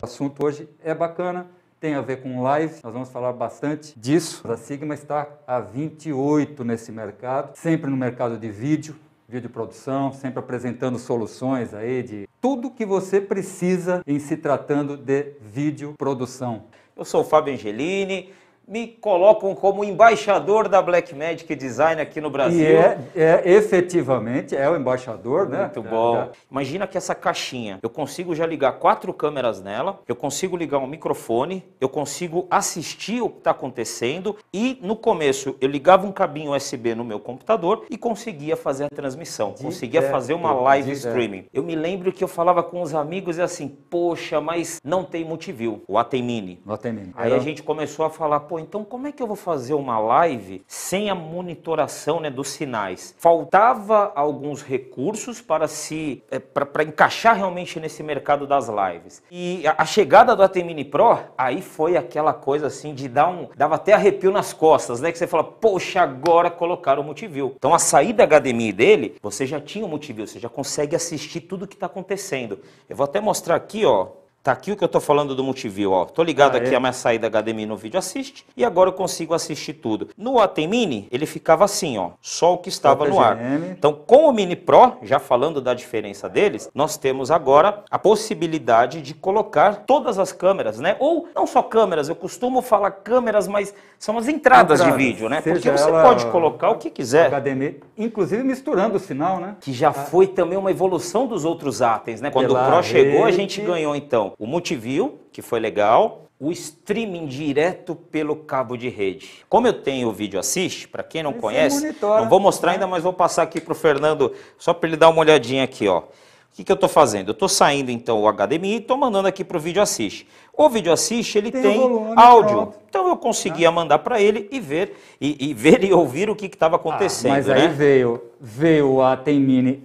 O assunto hoje é bacana, tem a ver com live, nós vamos falar bastante disso. A Sigma está a 28 nesse mercado, sempre no mercado de vídeo, vídeo produção, sempre apresentando soluções aí de tudo que você precisa em se tratando de vídeo produção. Eu sou o Fábio Angelini, me colocam como embaixador da Black Magic Design aqui no Brasil. E é, é efetivamente, é o embaixador, Muito né? Muito bom. É, é. Imagina que essa caixinha, eu consigo já ligar quatro câmeras nela, eu consigo ligar um microfone, eu consigo assistir o que está acontecendo e no começo eu ligava um cabinho USB no meu computador e conseguia fazer a transmissão, de conseguia fazer uma live streaming. Eu me lembro que eu falava com os amigos e assim, poxa, mas não tem multiview, o Atemini. O Atemini. Aí Era... a gente começou a falar, pô, então como é que eu vou fazer uma live sem a monitoração né, dos sinais? Faltava alguns recursos para se é, para encaixar realmente nesse mercado das lives. E a, a chegada do AT Mini Pro, aí foi aquela coisa assim de dar um dava até arrepio nas costas, né? Que você fala, poxa, agora colocaram o Multiview. Então a saída HDMI dele, você já tinha o Multiview, você já consegue assistir tudo que está acontecendo. Eu vou até mostrar aqui, ó, Tá aqui o que eu tô falando do Multiview, ó. Tô ligado ah, aqui é? a minha saída HDMI no vídeo assiste e agora eu consigo assistir tudo. No ATEM Mini, ele ficava assim, ó, só o que estava no ar. Então, com o Mini Pro, já falando da diferença deles, nós temos agora a possibilidade de colocar todas as câmeras, né? Ou não só câmeras, eu costumo falar câmeras, mas são as entradas, de vídeo, né? Porque você pode colocar o que quiser. HDMI, inclusive misturando o sinal, né? Que já ah. foi também uma evolução dos outros ATEMs, né? Quando Pela o Pro rede... chegou, a gente ganhou então o Multiview, que foi legal, o streaming direto pelo cabo de rede. Como eu tenho o vídeo assiste, para quem não Esse conhece, monitora, não vou né? mostrar né? ainda, mas vou passar aqui para o Fernando, só para ele dar uma olhadinha aqui, ó. O que, que eu estou fazendo? Eu estou saindo então o HDMI e estou mandando aqui para o vídeo assiste. O vídeo assiste ele tem, tem áudio, pronto. então eu conseguia ah. mandar para ele e ver e, e, ver e ouvir o que estava ah, acontecendo. Ah, mas né? aí veio veio a Tem Mini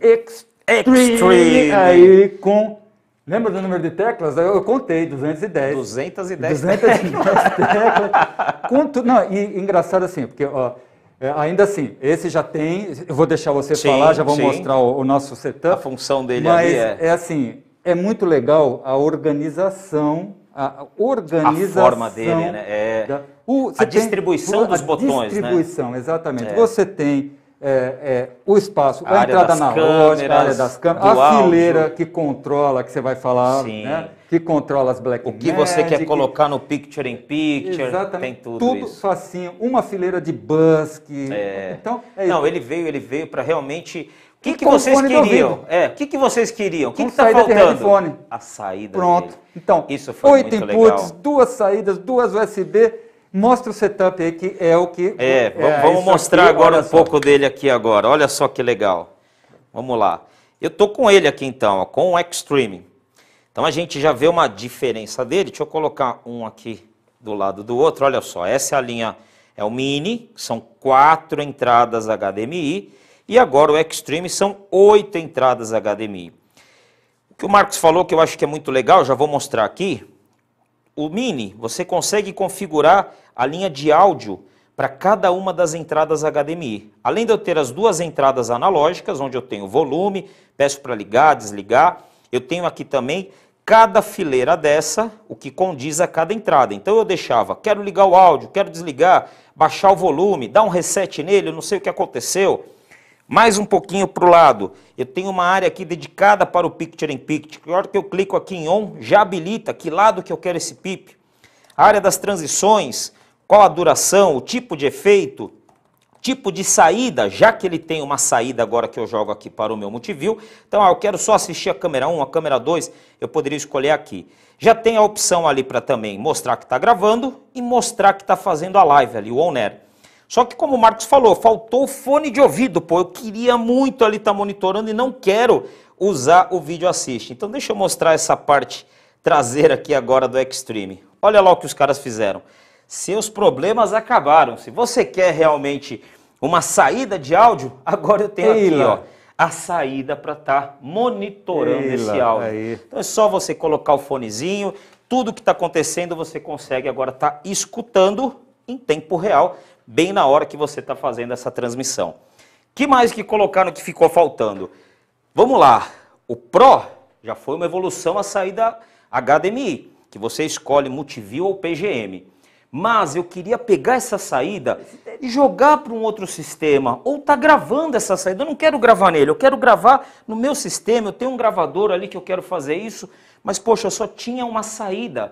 Extreme, Extreme. aí com Lembra do número de teclas? Eu contei, 210. 210, 210 teclas. teclas. Conto, não, e engraçado assim, porque ó, é, ainda assim, esse já tem, eu vou deixar você sim, falar, já vou sim. mostrar o, o, nosso setup. A função dele mas ali é... é assim, é muito legal a organização, a organização... A forma dele, né? É... Da, o, a distribuição tem, dos a botões, né? distribuição, né? exatamente. É. Você tem é, é, o espaço, a, a entrada na câmeras, loja, a área das câmeras, a fileira áudio. que controla, que você vai falar, né, que controla as black O que Magic, você quer colocar no picture in picture, exatamente, tem tudo, tudo isso. facinho, uma fileira de bus É. Então, é Não, ele veio, ele veio para realmente o que, que vocês queriam? É, o que, que vocês queriam? O que está que tá faltando? A saída. Pronto. Dele. Então, isso foi oito inputs, legal. duas saídas, duas USB Mostra o setup aí que é o que. É, é, é vamos mostrar aqui, agora um só. pouco dele aqui agora. Olha só que legal. Vamos lá. Eu tô com ele aqui então, ó, com o Extreme. Então a gente já vê uma diferença dele. Deixa eu colocar um aqui do lado do outro. Olha só, essa é a linha é o Mini, são quatro entradas HDMI, e agora o Extreme são oito entradas HDMI. O que o Marcos falou que eu acho que é muito legal, já vou mostrar aqui, o Mini, você consegue configurar a linha de áudio para cada uma das entradas HDMI. Além de eu ter as duas entradas analógicas, onde eu tenho volume, peço para ligar, desligar, eu tenho aqui também cada fileira dessa, o que condiz a cada entrada. Então eu deixava, quero ligar o áudio, quero desligar, baixar o volume, dar um reset nele, não sei o que aconteceu. Mais um pouquinho para o lado, eu tenho uma área aqui dedicada para o Picture in Picture. Na hora que eu clico aqui em On, já habilita que lado que eu quero esse PIP. área das transições, qual a duração, o tipo de efeito, tipo de saída, já que ele tem uma saída agora que eu jogo aqui para o meu multiview. Então, ah, eu quero só assistir a câmera 1, a câmera 2, eu poderia escolher aqui. Já tem a opção ali para também mostrar que está gravando e mostrar que está fazendo a live ali, o on-air. Só que, como o Marcos falou, faltou fone de ouvido, pô. Eu queria muito ali estar tá monitorando e não quero usar o vídeo assist. Então, deixa eu mostrar essa parte traseira aqui agora do Xtreme. Olha lá o que os caras fizeram. Seus problemas acabaram. Se você quer realmente uma saída de áudio, agora eu tenho Eila. aqui, ó. A saída para estar tá monitorando Eila, esse áudio. Aí. Então é só você colocar o fonezinho, tudo que está acontecendo você consegue agora estar tá escutando em tempo real bem na hora que você está fazendo essa transmissão. que mais que colocaram que ficou faltando? Vamos lá, o Pro já foi uma evolução a saída HDMI, que você escolhe Multiview ou PGM. Mas eu queria pegar essa saída e jogar para um outro sistema, ou tá gravando essa saída. Eu não quero gravar nele, eu quero gravar no meu sistema, eu tenho um gravador ali que eu quero fazer isso, mas poxa, eu só tinha uma saída.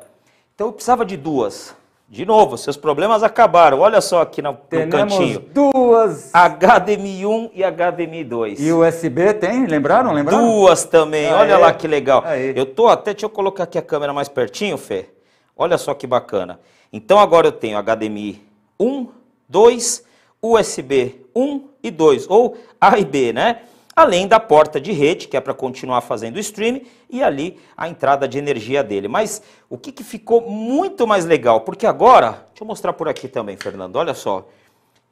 Então eu precisava de duas. De novo, seus problemas acabaram. Olha só aqui no, Tenemos no cantinho. duas. HDMI1 e HDMI2. E USB tem? Lembraram? Lembraram? Duas também. Aê. Ah, Olha é? lá que legal. Aê. Eu tô até, deixa eu colocar aqui a câmera mais pertinho, Fê. Olha só que bacana. Então agora eu tenho HDMI 1, 2, USB 1 e 2, ou A e B, né? além da porta de rede, que é para continuar fazendo o stream, e ali a entrada de energia dele. Mas o que, que ficou muito mais legal, porque agora, deixa eu mostrar por aqui também, Fernando, olha só.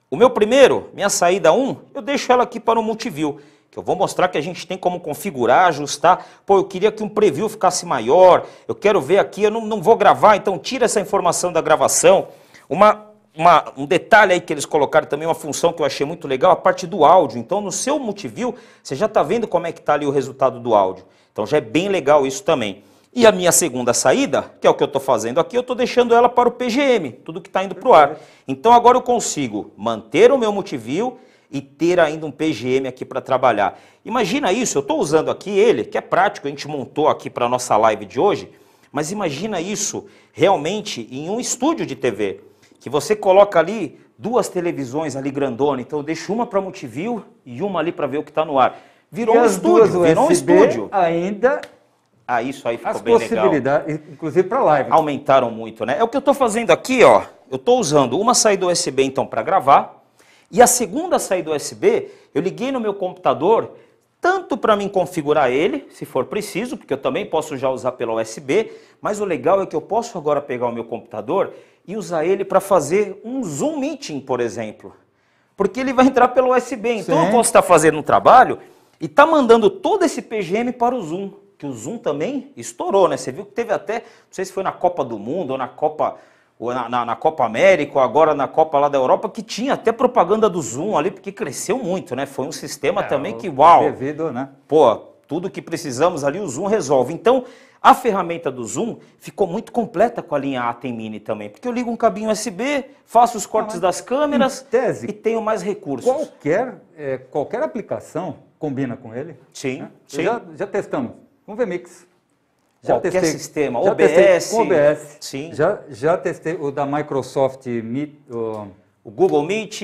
O meu primeiro, minha saída 1, eu deixo ela aqui para o Multiview, que eu vou mostrar que a gente tem como configurar, ajustar. Pô, eu queria que um preview ficasse maior, eu quero ver aqui, eu não, não vou gravar, então tira essa informação da gravação. Uma uma, um detalhe aí que eles colocaram também, uma função que eu achei muito legal, a parte do áudio. Então, no seu Multiview, você já está vendo como é que está ali o resultado do áudio. Então, já é bem legal isso também. E a minha segunda saída, que é o que eu estou fazendo aqui, eu estou deixando ela para o PGM, tudo que está indo para o ar. Então, agora eu consigo manter o meu Multiview e ter ainda um PGM aqui para trabalhar. Imagina isso, eu estou usando aqui ele, que é prático, a gente montou aqui para a nossa live de hoje, mas imagina isso realmente em um estúdio de TV que você coloca ali duas televisões ali grandona, então eu deixo uma para multiview e uma ali para ver o que está no ar. Virou e um estúdio, virou um estúdio. Ainda ah, isso aí ficou As bem possibilidades, legal. inclusive para live. Aumentaram muito, né? É o que eu estou fazendo aqui, ó. Eu estou usando uma saída USB então para gravar e a segunda saída USB eu liguei no meu computador tanto para mim configurar ele, se for preciso, porque eu também posso já usar pela USB, mas o legal é que eu posso agora pegar o meu computador e usar ele para fazer um Zoom Meeting, por exemplo. Porque ele vai entrar pelo USB. Então Sim. eu posso estar fazendo um trabalho e tá mandando todo esse PGM para o Zoom. Que o Zoom também estourou, né? Você viu que teve até, não sei se foi na Copa do Mundo ou na Copa ou na, na, na Copa América, ou agora na Copa lá da Europa, que tinha até propaganda do Zoom ali, porque cresceu muito, né? Foi um sistema é, também que, uau! Devido, né? Pô, tudo que precisamos ali, o Zoom resolve. Então, a ferramenta do Zoom ficou muito completa com a linha Atem Mini também, porque eu ligo um cabinho USB, faço os cortes ah, das câmeras tese, e tenho mais recursos. Qualquer, é, qualquer aplicação combina com ele. Sim, né? sim. Já, já, testamos com o VMix. Já qualquer testei, sistema, já OBS. Testei com OBS. Sim. Já, já testei o da Microsoft Meet. O, o Google Meet,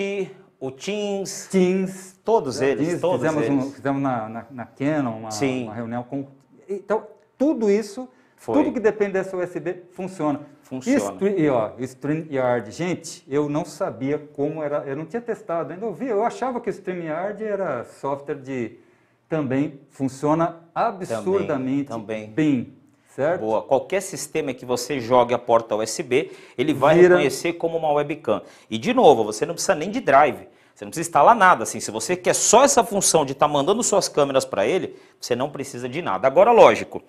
o Teams. Teams. Todos eles, Teams, todos fizemos eles. Um, fizemos na, na, na Canon uma, uma reunião com... Então, tudo isso, Foi. tudo que depende dessa USB funciona. Funciona. e, ó, StreamYard, gente, eu não sabia como era, eu não tinha testado, ainda ouvi, eu achava que o StreamYard era software de também funciona absurdamente também, também. bem. Certo? Boa. Qualquer sistema que você jogue a porta USB, ele vai Vira... reconhecer como uma webcam. E de novo, você não precisa nem de drive. Você não precisa instalar nada, assim. Se você quer só essa função de estar tá mandando suas câmeras para ele, você não precisa de nada. Agora, lógico,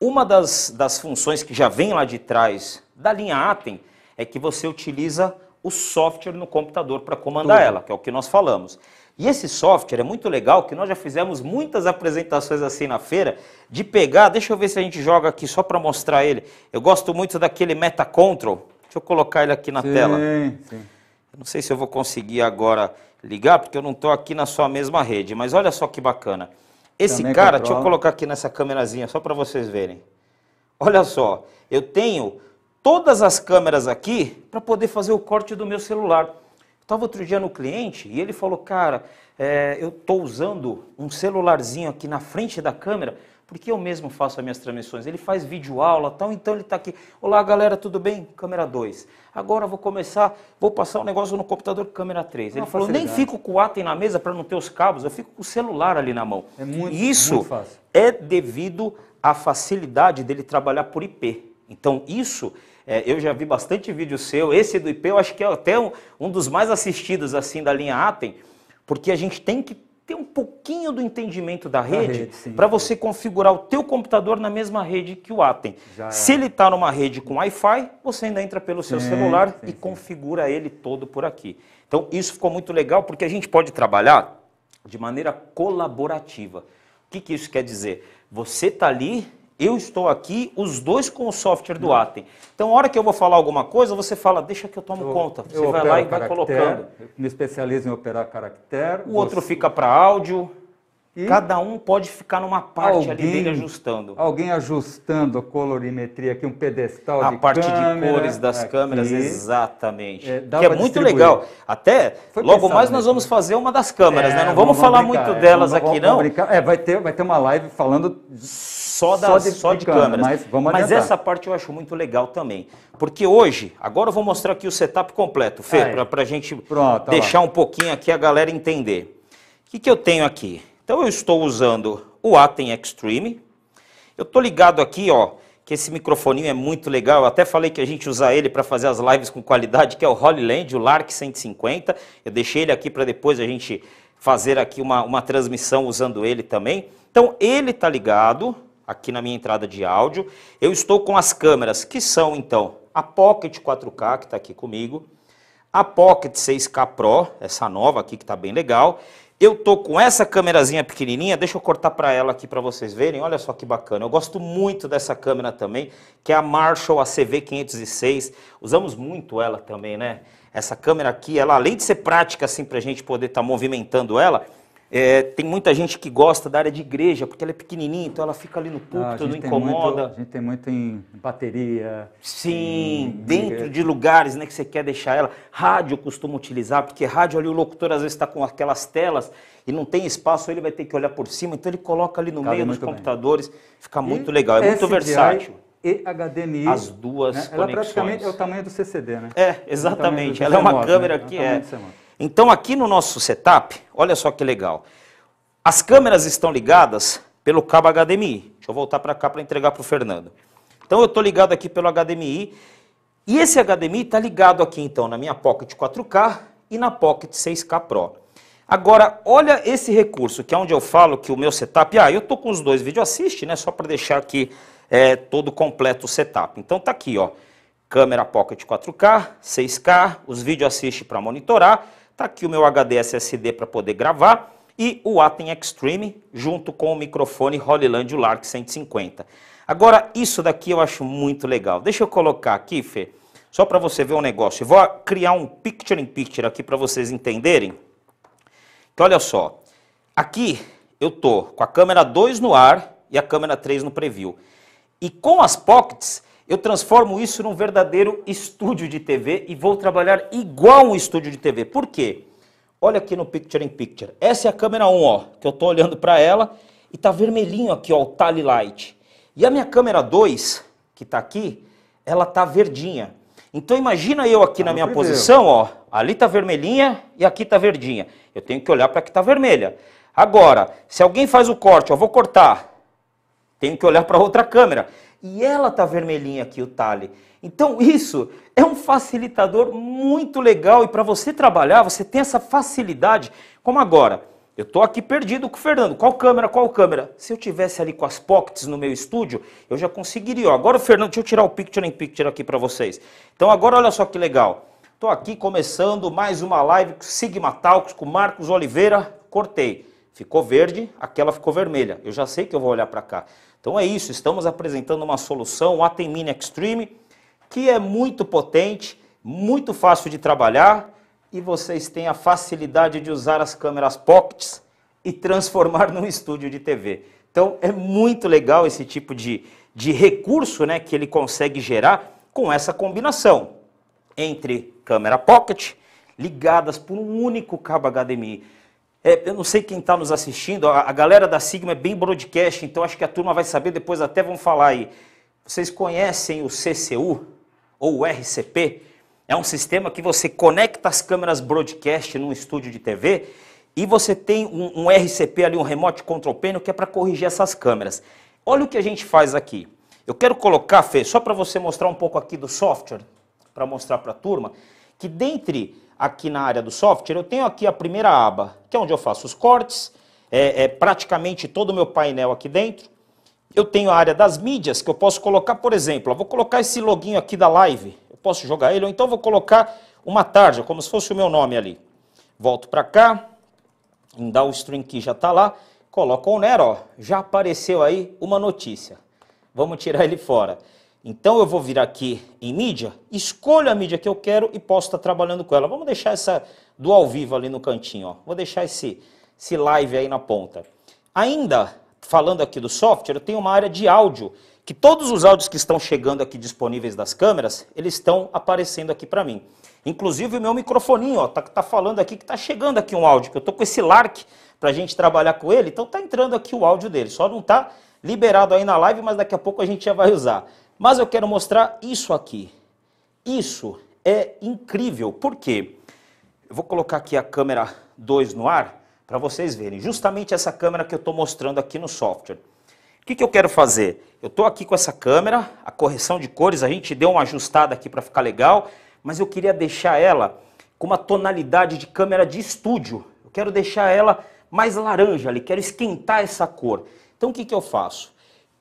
uma das, das funções que já vem lá de trás da linha Atem é que você utiliza o software no computador para comandar Tudo. ela, que é o que nós falamos. E esse software é muito legal, que nós já fizemos muitas apresentações assim na feira, de pegar, deixa eu ver se a gente joga aqui só para mostrar ele. Eu gosto muito daquele Meta Control. Deixa eu colocar ele aqui na sim, tela. Sim. Eu não sei se eu vou conseguir agora ligar, porque eu não estou aqui na sua mesma rede, mas olha só que bacana. Esse Também cara, controla. deixa eu colocar aqui nessa câmerazinha só para vocês verem. Olha só, eu tenho todas as câmeras aqui para poder fazer o corte do meu celular. Estava outro dia no cliente e ele falou, cara, é, eu estou usando um celularzinho aqui na frente da câmera porque eu mesmo faço as minhas transmissões. Ele faz vídeo aula, tal, então ele está aqui. Olá, galera, tudo bem? Câmera 2. Agora vou começar, vou passar um negócio no computador, câmera 3. Ele falou, facilidade. nem fico com o atem na mesa para não ter os cabos, eu fico com o celular ali na mão. É muito, isso muito fácil. é devido à facilidade dele trabalhar por IP. Então, isso é, eu já vi bastante vídeo seu. Esse do IP eu acho que é até um, um dos mais assistidos assim da linha Atem, porque a gente tem que ter um pouquinho do entendimento da rede, rede para você configurar o teu computador na mesma rede que o Atem. Já Se é. ele está numa rede com Wi-Fi, você ainda entra pelo seu sim, celular sim, e sim. configura ele todo por aqui. Então isso ficou muito legal porque a gente pode trabalhar de maneira colaborativa. O que, que isso quer dizer? Você está ali eu estou aqui, os dois com o software do Atem. Então, a hora que eu vou falar alguma coisa, você fala, deixa que eu tomo eu, conta. Você vai lá e vai colocando. Me especializo em operar caractere. O você... outro fica para áudio. E Cada um pode ficar numa parte alguém, ali dele ajustando. Alguém ajustando a colorimetria aqui, um pedestal a de parte câmera, de cores das aqui. câmeras, exatamente. É, que é muito legal. Até Foi logo mais nós vamos né? fazer uma das câmeras, né? é, né? Não vamos, vamos falar brincar, muito é, delas vamos, aqui vamos, não. É, vai ter, vai ter uma live falando só, da, só, de, só de, de câmeras. Mas, vamos mas essa parte eu acho muito legal também. Porque hoje, agora eu vou mostrar aqui o setup completo, Fê, ah, é. para a gente Pronto, deixar um pouquinho aqui a galera entender. O que, que eu tenho aqui? Então eu estou usando o Atem Extreme. Eu estou ligado aqui, ó, que esse microfoninho é muito legal. Eu até falei que a gente usa ele para fazer as lives com qualidade, que é o Holy Land, o Lark 150. Eu deixei ele aqui para depois a gente fazer aqui uma, uma transmissão usando ele também. Então ele tá ligado, aqui na minha entrada de áudio. Eu estou com as câmeras que são então a Pocket 4K que está aqui comigo, a Pocket 6K Pro, essa nova aqui que está bem legal. Eu estou com essa câmerazinha pequenininha, deixa eu cortar para ela aqui para vocês verem, olha só que bacana. Eu gosto muito dessa câmera também, que é a Marshall ACV506, usamos muito ela também, né? Essa câmera aqui, ela além de ser prática assim para a gente poder estar tá movimentando ela, é, tem muita gente que gosta da área de igreja, porque ela é pequenininha, então ela fica ali no ah, púlpito, não, incomoda. Muito, a gente tem muito em bateria. Sim, em dentro de lugares né, que você quer deixar ela. Rádio costuma utilizar, porque rádio ali o locutor às vezes está com aquelas telas e não tem espaço, ele vai ter que olhar por cima, então ele coloca ali no Cabe meio dos computadores. Bem. Fica muito e legal, é SDI muito versátil. E HDMI. As duas né? Ela conexões. praticamente é o tamanho do CCD, né? É, é exatamente. Ela é uma câmera né? É que é. Então aqui no nosso setup, olha só que legal. As câmeras estão ligadas pelo cabo HDMI. Deixa eu voltar para cá para entregar para o Fernando. Então eu estou ligado aqui pelo HDMI. E esse HDMI está ligado aqui então na minha Pocket 4K e na Pocket 6K Pro. Agora, olha esse recurso, que é onde eu falo que o meu setup... Ah, eu estou com os dois vídeo assiste, né? Só para deixar aqui é, todo completo o setup. Então tá aqui, ó. Câmera Pocket 4K, 6K, os vídeos assiste para monitorar Está aqui o meu HD SSD para poder gravar e o Atem Extreme junto com o microfone Holyland Lark 150. Agora, isso daqui eu acho muito legal. Deixa eu colocar aqui, Fê, só para você ver um negócio. Eu vou criar um picture in picture aqui para vocês entenderem. Então, olha só. Aqui eu tô com a câmera 2 no ar e a câmera 3 no preview. E com as pockets, eu transformo isso num verdadeiro estúdio de TV e vou trabalhar igual um estúdio de TV. Por quê? Olha aqui no Picture in Picture. Essa é a câmera 1, ó, que eu estou olhando para ela e tá vermelhinho aqui, ó, o tally light. E a minha câmera 2, que está aqui, ela tá verdinha. Então imagina eu aqui ah, na minha perdeu. posição, ó, ali tá vermelhinha e aqui tá verdinha. Eu tenho que olhar para que tá vermelha. Agora, se alguém faz o corte, ó, vou cortar. Tenho que olhar para outra câmera e ela tá vermelhinha aqui, o tale. Então isso é um facilitador muito legal e para você trabalhar, você tem essa facilidade, como agora. Eu tô aqui perdido com o Fernando. Qual câmera? Qual câmera? Se eu tivesse ali com as pockets no meu estúdio, eu já conseguiria. agora o Fernando, deixa eu tirar o picture in picture aqui para vocês. Então agora olha só que legal. Tô aqui começando mais uma live com Sigma Talks com Marcos Oliveira. Cortei. Ficou verde, aquela ficou vermelha. Eu já sei que eu vou olhar para cá. Então é isso, estamos apresentando uma solução, o Atem Mini Extreme, que é muito potente, muito fácil de trabalhar e vocês têm a facilidade de usar as câmeras pockets e transformar num estúdio de TV. Então é muito legal esse tipo de, de recurso né, que ele consegue gerar com essa combinação entre câmera pocket ligadas por um único cabo HDMI. É, eu não sei quem está nos assistindo, a, a, galera da Sigma é bem broadcast, então acho que a turma vai saber, depois até vão falar aí. Vocês conhecem o CCU ou o RCP? É um sistema que você conecta as câmeras broadcast num estúdio de TV e você tem um, um RCP ali, um remote control panel, que é para corrigir essas câmeras. Olha o que a gente faz aqui. Eu quero colocar, Fê, só para você mostrar um pouco aqui do software, para mostrar para a turma, que dentre aqui na área do software, eu tenho aqui a primeira aba, que é onde eu faço os cortes, é, é praticamente todo o meu painel aqui dentro. Eu tenho a área das mídias, que eu posso colocar, por exemplo, vou colocar esse login aqui da live, eu posso jogar ele, ou então vou colocar uma tarja, como se fosse o meu nome ali. Volto para cá, dá o string que já está lá, coloco o Nero, ó, já apareceu aí uma notícia. Vamos tirar ele fora. Então eu vou vir aqui em mídia, escolho a mídia que eu quero e posso estar trabalhando com ela. Vamos deixar essa do ao vivo ali no cantinho, ó. vou deixar esse, esse live aí na ponta. Ainda falando aqui do software, eu tenho uma área de áudio, que todos os áudios que estão chegando aqui disponíveis das câmeras, eles estão aparecendo aqui para mim. Inclusive o meu microfoninho, ó, tá, tá falando aqui que está chegando aqui um áudio, que eu estou com esse LARC a gente trabalhar com ele, então tá entrando aqui o áudio dele, só não está liberado aí na live, mas daqui a pouco a gente já vai usar. Mas eu quero mostrar isso aqui. Isso é incrível, porque eu vou colocar aqui a câmera 2 no ar para vocês verem. Justamente essa câmera que eu estou mostrando aqui no software. O que, que eu quero fazer? Eu estou aqui com essa câmera, a correção de cores, a gente deu uma ajustada aqui para ficar legal, mas eu queria deixar ela com uma tonalidade de câmera de estúdio. Eu quero deixar ela mais laranja ali, quero esquentar essa cor. Então o que, que eu faço?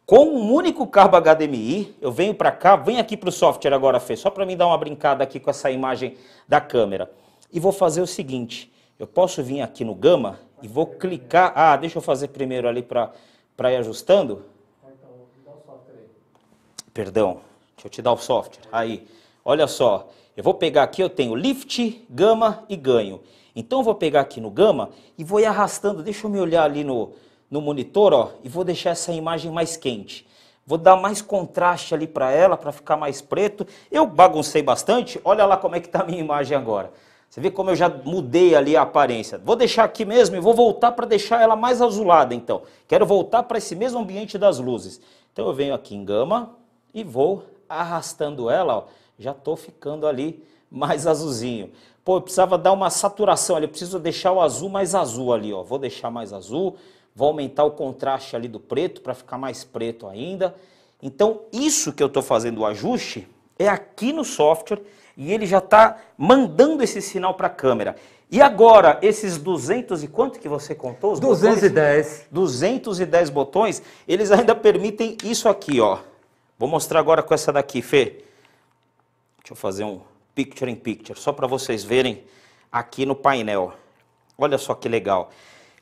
Com um único cabo HDMI, eu venho para cá, venho aqui para o software agora, Fê, só para mim dar uma brincada aqui com essa imagem da câmera. E vou fazer o seguinte, eu posso vir aqui no Gama e vou clicar... Ah, deixa eu fazer primeiro ali para ir ajustando. Perdão, deixa eu te dar o software. Aí, olha só, eu vou pegar aqui, eu tenho lift, gama e ganho. Então eu vou pegar aqui no gama e vou ir arrastando, deixa eu me olhar ali no no monitor, ó, e vou deixar essa imagem mais quente. Vou dar mais contraste ali para ela, para ficar mais preto. Eu baguncei bastante, olha lá como é que está a minha imagem agora. Você vê como eu já mudei ali a aparência. Vou deixar aqui mesmo e vou voltar para deixar ela mais azulada, então. Quero voltar para esse mesmo ambiente das luzes. Então eu venho aqui em gama e vou arrastando ela, ó. Já estou ficando ali mais azulzinho. Pô, eu precisava dar uma saturação ali, eu preciso deixar o azul mais azul ali, ó. Vou deixar mais azul, vou aumentar o contraste ali do preto para ficar mais preto ainda. Então, isso que eu estou fazendo o ajuste é aqui no software e ele já está mandando esse sinal para a câmera. E agora, esses 200 e quanto que você contou? Os 210. Botões? 210 botões, eles ainda permitem isso aqui, ó. Vou mostrar agora com essa daqui, Fê. Deixa eu fazer um picture in picture, só para vocês verem aqui no painel. Olha só que legal.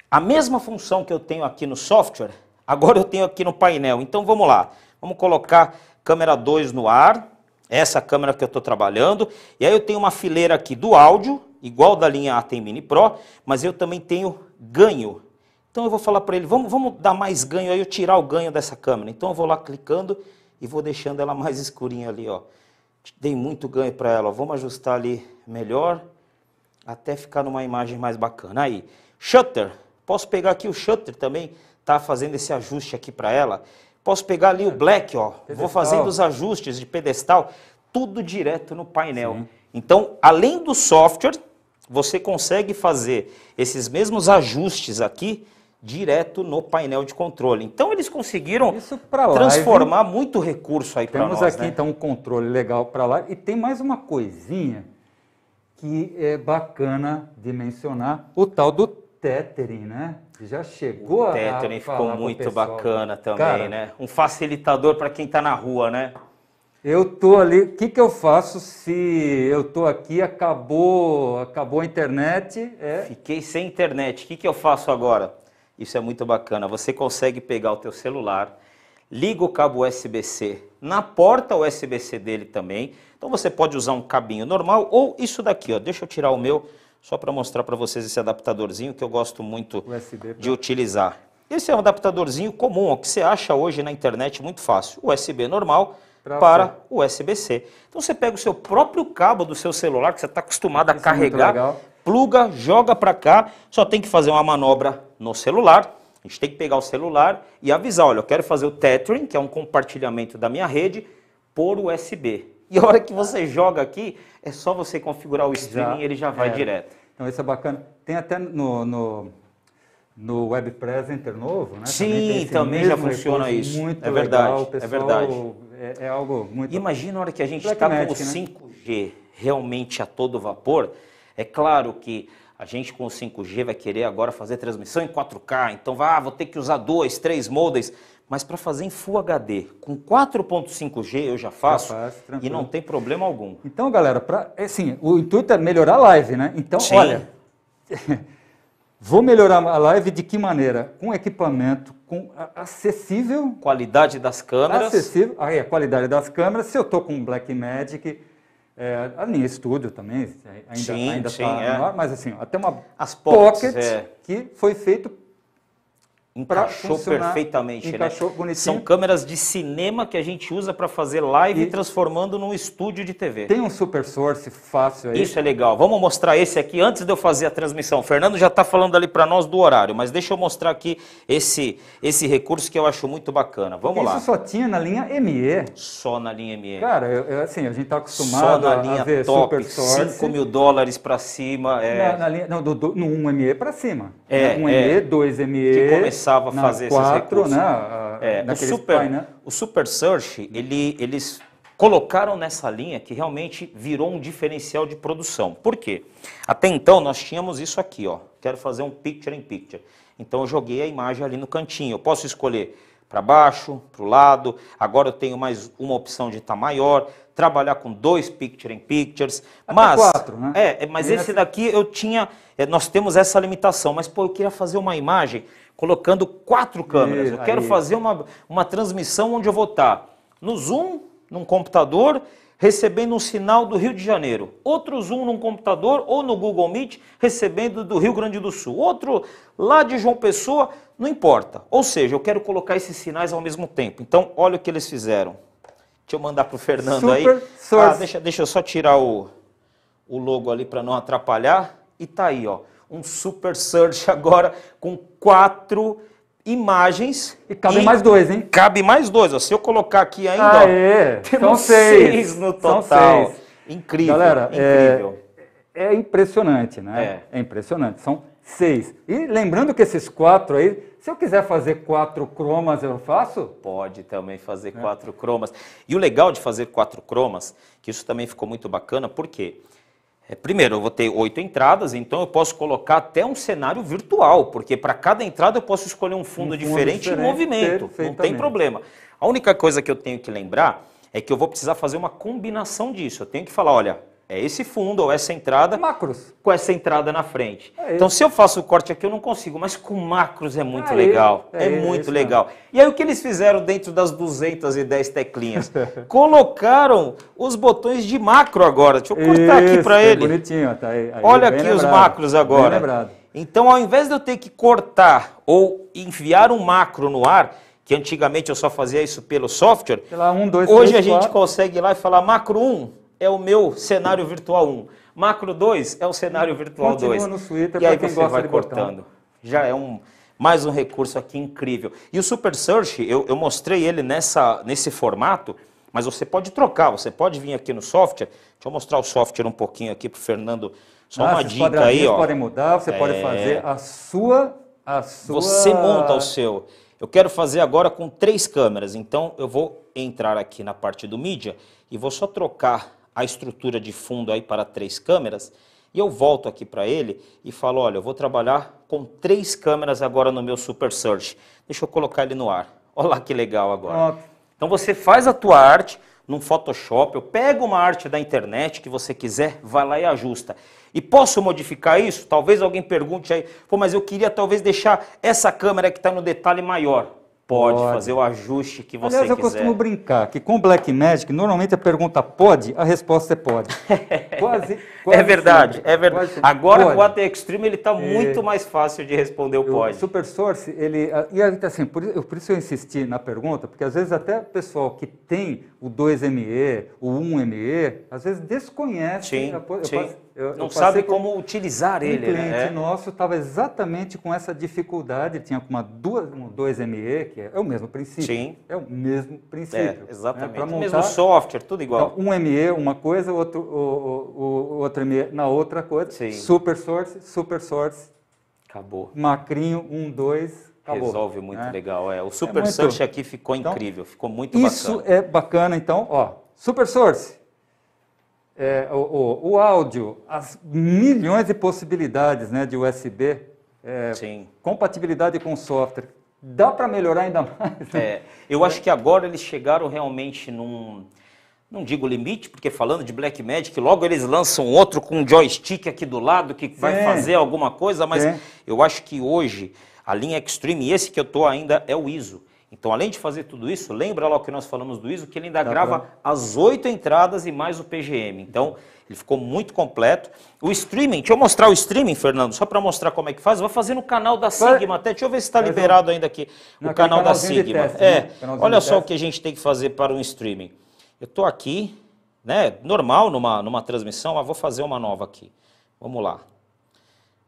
A mesma função que eu tenho aqui no software, agora eu tenho aqui no painel. Então vamos lá, vamos colocar câmera 2 no ar, essa câmera que eu estou trabalhando, e aí eu tenho uma fileira aqui do áudio, igual da linha ATEM Mini Pro, mas eu também tenho ganho. Então eu vou falar para ele, vamos, vamos dar mais ganho aí, eu tirar o ganho dessa câmera. Então eu vou lá clicando e vou deixando ela mais escurinha ali, ó. Dei muito ganho para ela, vamos ajustar ali melhor, até ficar numa imagem mais bacana. Aí, shutter, Posso pegar aqui o shutter também, tá fazendo esse ajuste aqui para ela. Posso pegar ali o black, ó. Pedestal. Vou fazendo os ajustes de pedestal, tudo direto no painel. Sim. Então, além do software, você consegue fazer esses mesmos ajustes aqui direto no painel de controle. Então eles conseguiram transformar muito recurso aí para nós. Temos aqui né? então um controle legal para lá e tem mais uma coisinha que é bacana de mencionar, o tal do tethering, né? Já chegou o tethering a tethering ficou muito bacana né? também, Cara, né? Um facilitador para quem está na rua, né? Eu tô ali, o que, que eu faço se eu tô aqui, acabou, acabou a internet? É... Fiquei sem internet, o que, que eu faço agora? Isso é muito bacana. Você consegue pegar o teu celular, liga o cabo USB-C na porta USB-C dele também. Então você pode usar um cabinho normal ou isso daqui, ó. Deixa eu tirar o meu só para mostrar para vocês esse adaptadorzinho que eu gosto muito USB, de utilizar. Esse é um adaptadorzinho comum, ó, que você acha hoje na internet muito fácil. USB normal pra para USB-C. Então você pega o seu próprio cabo do seu celular, que você está acostumado a Isso é carregar, é pluga, joga para cá, só tem que fazer uma manobra no celular. A gente tem que pegar o celular e avisar, olha, eu quero fazer o tethering, que é um compartilhamento da minha rede, por USB. E a hora que você joga aqui, é só você configurar o streaming e ele já vai é. direto. Então isso é bacana. Tem até no, no, no Web Presenter novo, né? Sim, também, também já funciona isso. Muito é verdade, legal. É pessoal, é verdade. É, é, algo muito... Imagina a hora que a gente está com o 5G né? realmente a todo vapor. É claro que a gente com o 5G vai querer agora fazer transmissão em 4K, então vai, ah, vou ter que usar dois, três modems mas para fazer em Full HD com 4.5G eu já faço, já e não tem problema algum. Então, galera, pra, é assim, o intuito é melhorar a live, né? Então, Sim. olha, vou melhorar a live de que maneira? Com equipamento com, acessível. Qualidade das câmeras. Acessível, aí a qualidade das câmeras. Se eu estou com Blackmagic... É, a minha estúdio também ainda está ainda sim, tá é. mas assim, até uma As pockets, é. que foi feito Encaixou perfeitamente, né? encaixou né? Bonitinho. São câmeras de cinema que a gente usa para fazer live e... transformando num estúdio de TV. Tem um super source fácil aí. Isso é legal. Vamos mostrar esse aqui antes de eu fazer a transmissão. O Fernando já está falando ali para nós do horário, mas deixa eu mostrar aqui esse, esse recurso que eu acho muito bacana. Vamos Isso lá. Isso só tinha na linha ME. Só na linha ME. Cara, eu, assim, a gente está acostumado só na a, linha a ver top, super source. 5 mil dólares para cima. É... Na, na linha, não, do, do, no 1ME para cima. É, 1ME, é, 2ME. Que começava a fazer quatro, esses recursos. Né? É, o, super, pai, né? o Super Search, ele, eles colocaram nessa linha que realmente virou um diferencial de produção. Por quê? Até então nós tínhamos isso aqui, ó. Quero fazer um picture in picture. Então eu joguei a imagem ali no cantinho. Eu posso escolher para baixo, para o lado. Agora eu tenho mais uma opção de estar tá maior, trabalhar com dois picture in pictures. Até mas quatro, né? É, mas e esse nessa... Assim. daqui eu tinha, é, nós temos essa limitação, mas pô, eu queria fazer uma imagem colocando quatro câmeras. eu quero fazer uma, uma transmissão onde eu vou estar no Zoom, num computador, recebendo um sinal do Rio de Janeiro. Outro Zoom num computador ou no Google Meet, recebendo do Rio Grande do Sul. Outro lá de João Pessoa, não importa. Ou seja, eu quero colocar esses sinais ao mesmo tempo. Então, olha o que eles fizeram. Deixa eu mandar para o Fernando Super aí. Ah, source. Ah, deixa, deixa eu só tirar o, o logo ali para não atrapalhar. E tá aí, ó um super search agora com quatro imagens. E cabem mais dois, hein? Cabe mais dois. Ó. Se eu colocar aqui ainda, Aê, ó, temos seis. seis. no total. Seis. Incrível, Galera, é, incrível. É, é impressionante, né? É. é impressionante. São seis. E lembrando que esses quatro aí, se eu quiser fazer quatro cromas, eu faço? Pode também fazer é. quatro cromas. E o legal de fazer quatro cromas, que isso também ficou muito bacana, por quê? Porque é, primeiro, eu vou ter oito entradas, então eu posso colocar até um cenário virtual, porque para cada entrada eu posso escolher um fundo, um fundo diferente, diferente em movimento, não tem problema. A única coisa que eu tenho que lembrar é que eu vou precisar fazer uma combinação disso. Eu tenho que falar, olha, é esse fundo ou essa entrada. É macros. Com essa entrada na frente. É então, se eu faço o corte aqui, eu não consigo, mas com macros é muito é legal. É, é muito é. legal. E aí, o que eles fizeram dentro das 210 teclinhas? Colocaram os botões de macro agora. Deixa eu cortar isso, aqui é para ele. Bonitinho, tá aí, Olha aqui lembrado, os macros agora. Então, ao invés de eu ter que cortar ou enviar um macro no ar, que antigamente eu só fazia isso pelo software, um, dois, hoje três, a gente consegue ir lá e falar macro 1 é o meu cenário virtual 1. Macro 2 é o cenário virtual Continua 2. no e aí quem você gosta vai cortando. Botão. Já é um mais um recurso aqui incrível. E o Super Search, eu, eu mostrei ele nessa, nesse formato, mas você pode trocar, você pode vir aqui no software. Deixa eu mostrar o software um pouquinho aqui para o Fernando. Só ah, uma dica aí, ó. Você pode mudar, você é... pode fazer a sua, a sua. Você monta o seu. Eu quero fazer agora com três câmeras, então eu vou entrar aqui na parte do mídia e vou só trocar a estrutura de fundo aí para três câmeras. E eu volto aqui para ele e falo, olha, eu vou trabalhar com três câmeras agora no meu Super Search. Deixa eu colocar ele no ar. Olha lá que legal agora. Ótimo. Então você faz a tua arte num Photoshop, eu pego uma arte da internet que você quiser, vai lá e ajusta. E posso modificar isso? Talvez alguém pergunte aí, pô, mas eu queria talvez deixar essa câmera que está no detalhe maior. Pode, pode, fazer o ajuste que você Aliás, eu costumo brincar que com Black Magic, normalmente a pergunta pode, a resposta é pode. quase, quase É verdade, sempre. é verdade. Quase Agora pode. com o AT Extreme ele está é... muito mais fácil de responder o pode. O Super Source, ele. Ah, e tá assim, por, por isso eu insisti na pergunta, porque às vezes até o pessoal que tem o 2ME, o 1ME, às vezes desconhece. Sim, a, eu sim. Quase, eu, não eu sabe como utilizar um ele. O né? cliente né? nosso estava exatamente com essa dificuldade, tinha uma duas, 2ME, que é, é, o mesmo princípio. Sim. É o mesmo princípio. É, né? exatamente. Né? Montar, o mesmo software, tudo igual. Então, um ME, uma coisa, outro, o, o, o outro ME na outra coisa. Sim. Super source, super source. Acabou. Macrinho, um, dois, Acabou, Resolve muito né? legal. É. O é Super é muito... aqui ficou então, incrível, ficou muito isso bacana. Isso é bacana, então, ó. Super Source, é, o, o, o, áudio, as milhões de possibilidades né, de USB, é, compatibilidade com software. Dá para melhorar ainda mais? Né? É, eu acho que agora eles chegaram realmente num. Não digo limite, porque falando de Black Magic, logo eles lançam outro com um joystick aqui do lado que vai fazer alguma coisa, mas eu acho que hoje a linha Extreme, esse que eu estou ainda, é o ISO. Então, além de fazer tudo isso, lembra lá o que nós falamos do ISO, que ele ainda grava as oito entradas e mais o PGM. Então, ele ficou muito completo. O streaming, deixa eu mostrar o streaming, Fernando, só para mostrar como é que faz. Eu vou fazer no canal da Sigma até. Deixa eu ver se está liberado ainda aqui o canal da Sigma. Teste, é, né? olha só o que a gente tem que fazer para um streaming. Eu estou aqui, né, normal numa, numa transmissão, mas vou fazer uma nova aqui. Vamos lá.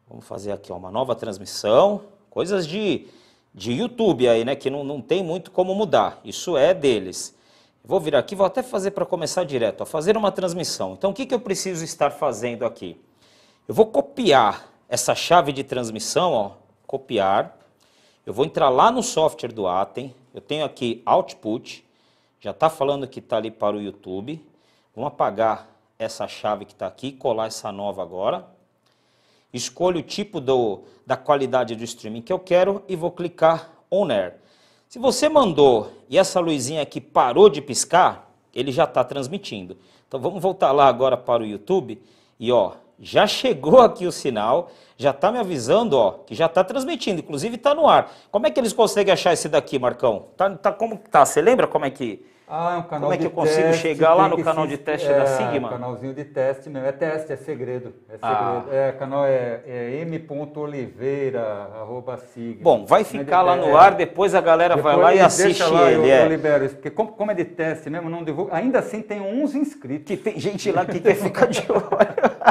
Vamos fazer aqui ó, uma nova transmissão. Coisas de de YouTube aí, né? Que não, não tem muito como mudar. Isso é deles. Vou vir aqui, vou até fazer para começar direto, ó, fazer uma transmissão. Então, o que, que eu preciso estar fazendo aqui? Eu vou copiar essa chave de transmissão, ó, copiar. Eu vou entrar lá no software do Atem. Eu tenho aqui output. Já está falando que está ali para o YouTube. Vamos apagar essa chave que está aqui, e colar essa nova agora. Escolho o tipo do, da qualidade do streaming que eu quero e vou clicar On Air. Se você mandou e essa luzinha aqui parou de piscar, ele já está transmitindo. Então vamos voltar lá agora para o YouTube e ó, já chegou aqui o sinal, já está me avisando ó, que já está transmitindo, inclusive está no ar. Como é que eles conseguem achar esse daqui, Marcão? Tá, tá como tá? Você lembra como é que ah, é um canal Como é que eu consigo teste, chegar lá no canal se... de teste é, da Sigma? Canalzinho de teste mesmo. É teste, é segredo. É ah. segredo. Ah. É, canal é, é m.oliveira.sigma. Bom, vai ficar é lá no ar, é. depois a galera depois vai lá e assiste lá, ele. Eu, é. eu libero isso, porque como, como, é de teste mesmo, não divulgo. Ainda assim tem uns inscritos. Que tem gente lá que quer ficar de olho.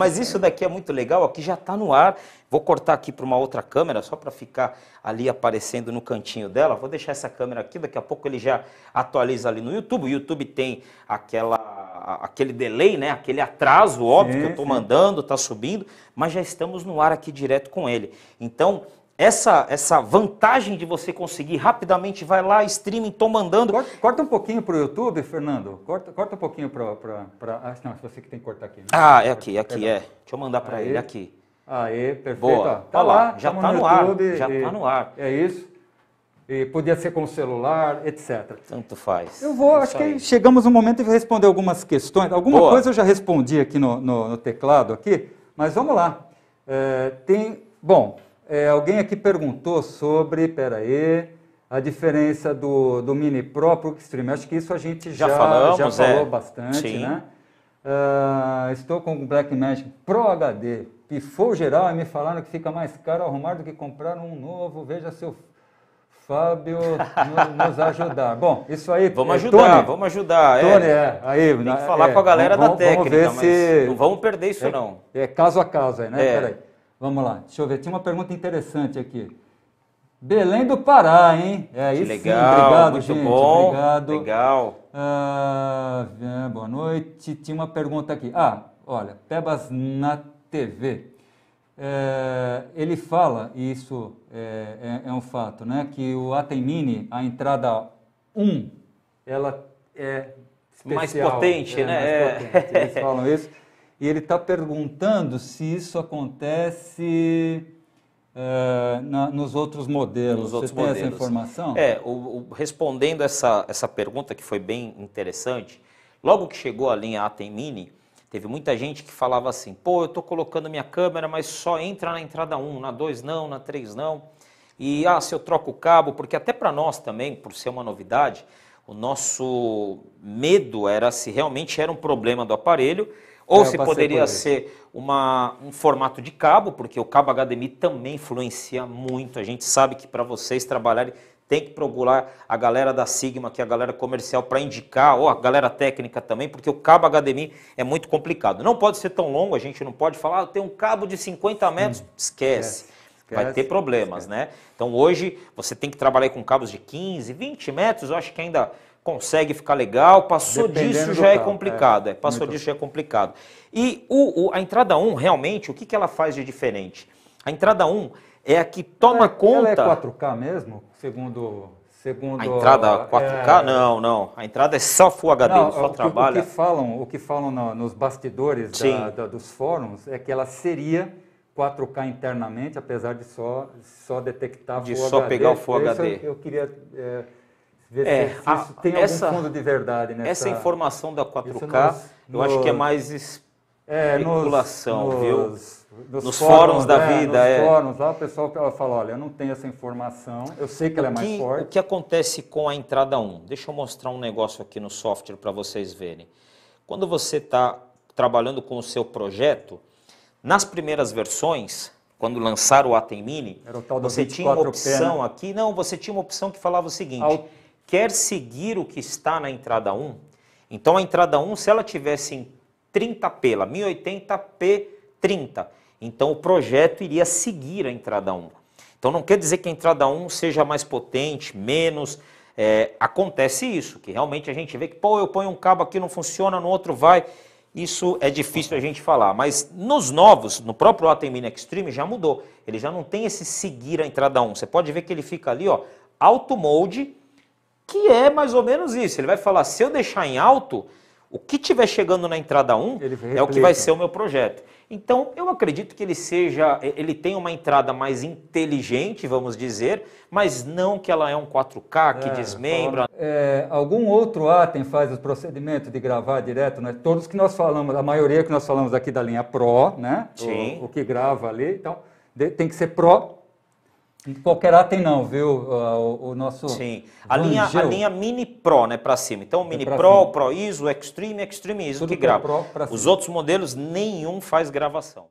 Mas isso daqui é muito legal, aqui já está no ar. Vou cortar aqui para uma outra câmera, só para ficar ali aparecendo no cantinho dela. Vou deixar essa câmera aqui, daqui a pouco ele já atualiza ali no YouTube. O YouTube tem aquela, aquele delay, né? aquele atraso, óbvio, sim, que eu estou mandando, está subindo, mas já estamos no ar aqui direto com ele. Então, essa, essa vantagem de você conseguir rapidamente, vai lá, streaming, estou mandando. Corta, corta, um pouquinho para o YouTube, Fernando. Corta, corta um pouquinho para. Pra... Ah, não, é você que tem que cortar aqui. Né? Ah, é aqui, é aqui, é. Deixa eu mandar para ele aqui. Aê, perfeito. Boa. Tá Olha lá, já está no, no ar. Já está no ar. É isso. E podia ser com o celular, etc. Tanto faz. Eu vou, é acho aí. que chegamos no momento de responder algumas questões. Alguma Boa. coisa eu já respondi aqui no, no, no, teclado aqui, mas vamos lá. É, tem, bom, é, alguém aqui perguntou sobre, peraí, a diferença do, do Mini Pro para o Extreme. Acho que isso a gente já, já, falamos, já falou é. bastante, Sim. né? Uh, estou com o Blackmagic Pro HD. Pifou geral e me falaram que fica mais caro arrumar do que comprar um novo. Veja seu Fábio nos ajudar. Bom, isso aí. Vamos é, ajudar, Tony, vamos ajudar. É. Tony, é, é aí, tem que falar é, com a galera da técnica. Vamos ver se... Não vamos perder isso, é não. É caso a caso aí, né? Peraí. Vamos lá, deixa eu ver. Tinha uma pergunta interessante aqui. Belém do Pará, hein? É isso. Legal, obrigado, muito gente. Bom. Obrigado. Legal. Ah, é, boa noite. Tinha uma pergunta aqui. Ah, olha, Pebas na TV. É, ele fala, e isso é, é, é, um fato, né? Que o Mini, a entrada 1, ela é especial, mais potente, é, né? Mais é. potente. Eles falam isso. E ele está perguntando se isso acontece é, na, nos outros modelos. Nos Você outros tem modelos. essa informação? É, o, o, respondendo essa, essa pergunta que foi bem interessante, logo que chegou a linha Atem Mini, teve muita gente que falava assim, pô, eu estou colocando minha câmera, mas só entra na entrada 1, na 2 não, na 3 não. E, ah, se eu troco o cabo, porque até para nós também, por ser uma novidade, o nosso medo era se realmente era um problema do aparelho, ou é, se poderia ser uma, um formato de cabo, porque o cabo HDMI também influencia muito. A gente sabe que para vocês trabalharem, tem que procurar a galera da Sigma, que é a galera comercial, para indicar, ou a galera técnica também, porque o cabo HDMI é muito complicado. Não pode ser tão longo, a gente não pode falar, ah, tem um cabo de 50 hum, metros, hum, esquece. esquece vai ter problemas, né? Então hoje você tem que trabalhar com cabos de 15, 20 metros, eu acho que ainda consegue ficar legal, passou Dependendo disso já é complicado. É, é passou disso já é complicado. E o, o, a entrada 1, realmente, o que, que ela faz de diferente? A entrada 1 é a que toma ela, conta. É, ela é 4K mesmo, segundo. Segundo a entrada 4K? É... Não, não. A entrada é só Full HD, não, só o, trabalha. O que falam, o que falam no, nos bastidores da, da, dos fóruns é que ela seria 4K internamente, apesar de só, só detectar de Full HD. De só pegar o Full HD. Eu, eu queria. É, Ver é, se a, isso tem essa, algum fundo de verdade nessa... Essa informação da 4K, nos, eu nos, acho que é mais é, especulação, é, viu? Nos, nos fóruns, fóruns, da é, vida, é. fóruns, lá o pessoal fala, olha, eu não tenho essa informação, eu sei que ela é mais forte. O que acontece com a entrada 1? Deixa eu mostrar um negócio aqui no software para vocês verem. Quando você está trabalhando com o seu projeto, nas primeiras versões, quando lançaram o Atem Mini, você tinha uma opção né? aqui, não, você tinha uma opção que falava o seguinte, Alt quer seguir o que está na entrada 1, então a entrada 1, se ela tivesse em 30p, lá 1080p 30, então o projeto iria seguir a entrada 1. Então não quer dizer que a entrada 1 seja mais potente, menos. É, acontece isso, que realmente a gente vê que, pô, eu ponho um cabo aqui, não funciona, no outro vai. Isso é difícil a gente falar, mas nos novos, no próprio Atem Mini Extreme já mudou. Ele já não tem esse seguir a entrada 1. Você pode ver que ele fica ali, ó, auto mode que é mais ou menos isso. Ele vai falar, se eu deixar em alto, o que tiver chegando na entrada 1 é o que vai ser o meu projeto. Então, eu acredito que ele seja, ele tem uma entrada mais inteligente, vamos dizer, mas não que ela é um 4K que é, desmembra. É, algum outro item faz o procedimento de gravar direto, né? Todos que nós falamos, a maioria que nós falamos aqui da linha Pro, né? Sim. O, o que grava ali, então tem que ser Pro Qualquer tem não, viu? Ah, o, o nosso. Sim. A linha, a linha, Mini Pro, né, para cima. Então, o é Mini é Pro, o Pro ISO, o Extreme, Extreme ISO Tudo que é grava. Pro, Os outros modelos, nenhum faz gravação.